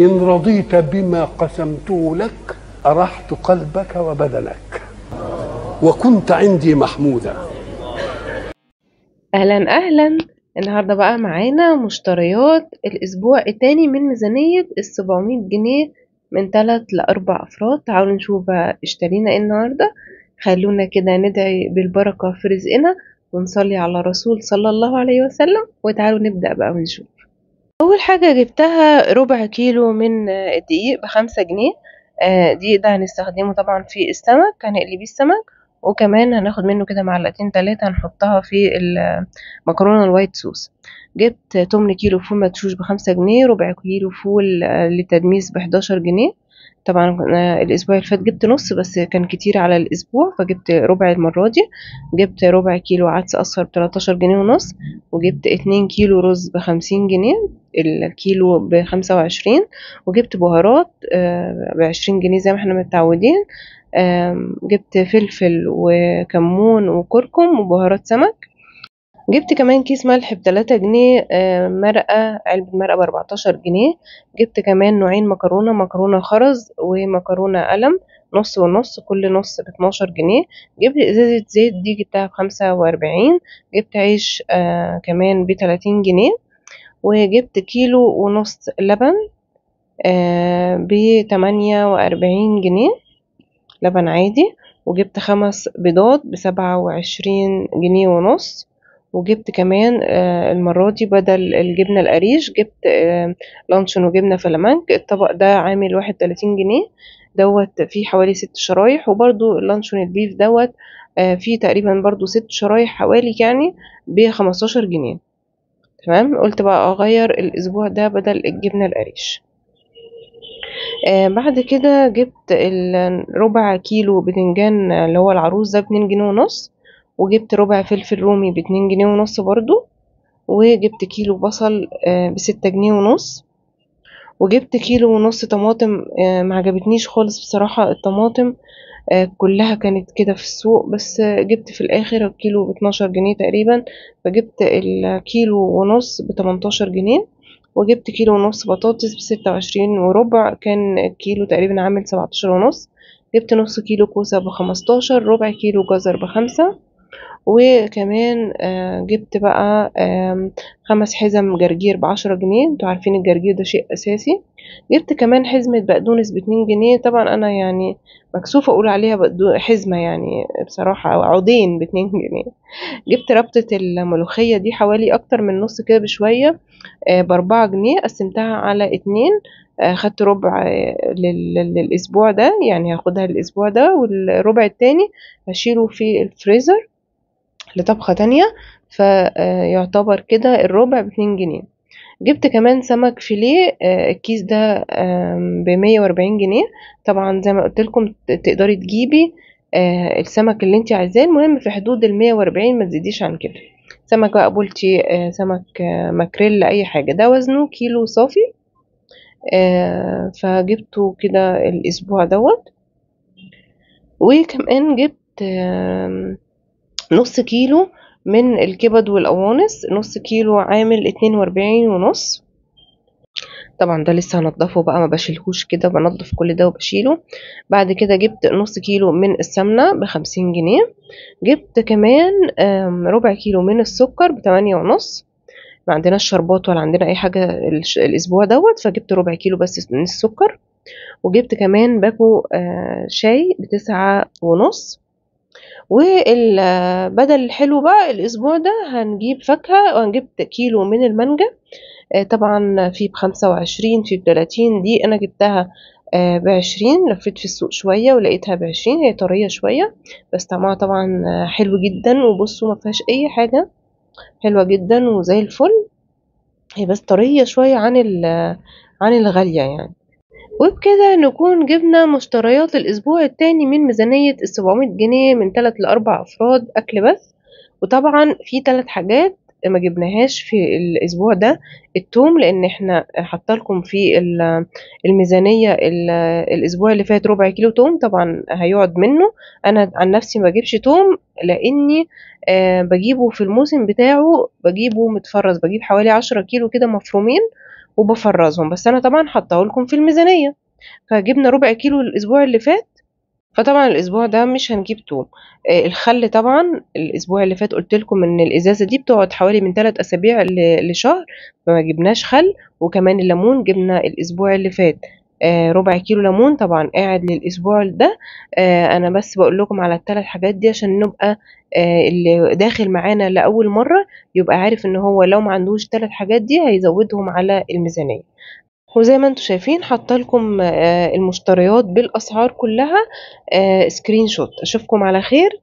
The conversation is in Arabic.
إن رضيت بما قسمته لك أرحت قلبك وبدنك وكنت عندي محمودا أهلا أهلا النهاردة بقى معانا مشتريات الأسبوع التاني من ميزانية السبعمية جنيه من تلات لأربع أفراد تعالوا نشوف اشترينا ايه النهاردة خلونا كده ندعي بالبركة في رزقنا ونصلي على رسول صلى الله عليه وسلم وتعالوا نبدأ بقى ونشوف اول حاجة جبتها ربع كيلو من الدقيق بخمسة جنيه آه، دقيق ده هنستخدمه طبعا في السمك هنقلي بيه السمك وكمان هناخد منه كده معلقتين تلاتة هنحطها في المكرونة الوايت صوص جبت تمن كيلو فول مدشوش بخمسة جنيه ربع كيلو فول للتدميس بحداشر جنيه طبعًا آه، الأسبوع اللي فات جِبت نُص بس كان كتير على الأسبوع، فجِبت رُبع المرّة دي، جِبت رُبع كيلو عدس أصفر ب13 جنيه ونُص، وجِبت 2 كيلو رُز ب50 جنيه، الكيلو ب25 وجِبت بهارات ب آه، ب20 جنيه زي ما إحنا متعودين، جِبت فلفل وكمون وكركم وبهارات سمك. جبت كمان كيس ملح بتلاتة جنيه آه، مرقة علبة مرقة باربعتاشر جنيه جبت كمان نوعين مكرونة مكرونة خرز ومكرونة قلم نص ونص كل نص باتناشر جنيه جبت ازازة زيت دي جبتها بخمسة واربعين جبت عيش آه، كمان بتلاتين جنيه وجبت كيلو ونص لبن آه بتمانية واربعين جنيه لبن عادي وجبت خمس بيضات بسبعة وعشرين جنيه ونص وجبت كمان آه، المرة دي بدل الجبنة القريش جبت آه، لانشون وجبنة فلامنك الطبق ده عامل واحد تلاتين جنيه دوت فيه حوالي ست شرايح وبرضو اللانشون البيف دوت آه، فيه تقريبا برضو ست شرايح حوالي يعني بخمستاشر جنيه تمام قلت بقى اغير الاسبوع ده بدل الجبنة القريش آه بعد كده جبت ربع كيلو بدنجان اللي هو العروس ده باتنين جنيه ونص وجبت ربع فلفل رومي باتنين جنيه ونص برضو وجبت كيلو بصل آه، بستة جنيه ونص وجبت كيلو ونص طماطم آه، معجبتنيش خالص بصراحة الطماطم آه، كلها كانت كده في السوق بس جبت في الاخر الكيلو باتناشر جنيه تقريبا فجبت الكيلو ونص بتمنتاشر جنيه وجبت كيلو ونص بطاطس بستة وعشرين وربع كان الكيلو تقريبا عامل سبعتاشر ونص جبت نص كيلو كوسة بخمستاشر ربع كيلو جزر بخمسة وكمان آه، جبت بقى خمس حزم جرجير بعشرة جنيه انتوا عارفين الجرجير ده شيء أساسي جبت كمان حزمة بقدونس باتنين جنيه طبعا أنا يعني مكسوفة أقول عليها حزمة يعني بصراحة عودين باتنين جنيه جبت ربطة الملوخية دي حوالي أكتر من نص كده بشوية آه، بأربعة جنيه قسمتها على اتنين آه، خدت ربع للأسبوع ده يعني هاخدها الأسبوع ده والربع التاني هشيله في الفريزر لطبخة تانية فيعتبر آه، كده الربع باتنين جنيه جبت كمان سمك فيليه آه، الكيس ده بمية وأربعين جنيه طبعا زي ما لكم تقدري تجيبي آه، السمك اللي انت عايزاه المهم في حدود المية وأربعين ما تزيديش عن كده سمك بقى بولتي سمك ماكريل اي حاجة ده وزنه كيلو صافي فجبته كده الاسبوع دوت وكمان جبت نص كيلو من الكبد والقوانص نص كيلو عامل اتنين واربعين ونص طبعا ده لسه هنضفه بقى ما بشيلهوش كده بنضف كل ده وبشيله بعد كده جبت نص كيلو من السمنة بخمسين جنيه جبت كمان ربع كيلو من السكر بتمانية ونص ما عندنا شربات ولا عندنا اي حاجة الاسبوع دوت فجبت ربع كيلو بس من السكر وجبت كمان باكو آه، شاي بتسعة ونص وبدل الحلو بقى الأسبوع ده هنجيب فاكهة وهنجيب كيلو من المانجا آه، طبعا في بخمسة وعشرين في 30 دي أنا جبتها آه، بعشرين لفيت في السوق شوية ولقيتها بعشرين هي طرية شوية بس طعمها طبعا آه، حلو جدا وبصوا مفيهاش أي حاجة حلوة جدا وزي الفل هي بس طرية شوية عن عن الغالية يعني وبكده نكون جبنا مشتريات الأسبوع التاني من ميزانية السبعمية جنيه من تلات لأربع أفراد أكل بس وطبعا في تلات حاجات ما جبناهاش في الأسبوع ده التوم لأن احنا حطالكم في الميزانية الأسبوع اللي فات ربع كيلو توم طبعا هيقعد منه أنا عن نفسي ما بجيبش توم لأني آه، بجيبه في الموسم بتاعه بجيبه متفرز بجيب حوالي عشرة كيلو كده مفرومين وبفرزهم بس انا طبعا حطاه لكم في الميزانيه فجبنا ربع كيلو الاسبوع اللي فات فطبعا الاسبوع ده مش هنجيب توم آه الخل طبعا الاسبوع اللي فات قلت لكم ان الازازه دي بتقعد حوالي من 3 اسابيع لشهر فما جبناش خل وكمان الليمون جبنا الاسبوع اللي فات آه، ربع كيلو ليمون طبعا قاعد للأسبوع ده آه، أنا بس بقول لكم على الثلاث حاجات دي عشان نبقى آه، اللي داخل معانا لأول مرة يبقى عارف إن هو لو ما عندوش الثلاث حاجات دي هيزودهم على الميزانية وزي ما انتم شايفين حاطه لكم المشتريات بالاسعار كلها سكرين شوت اشوفكم على خير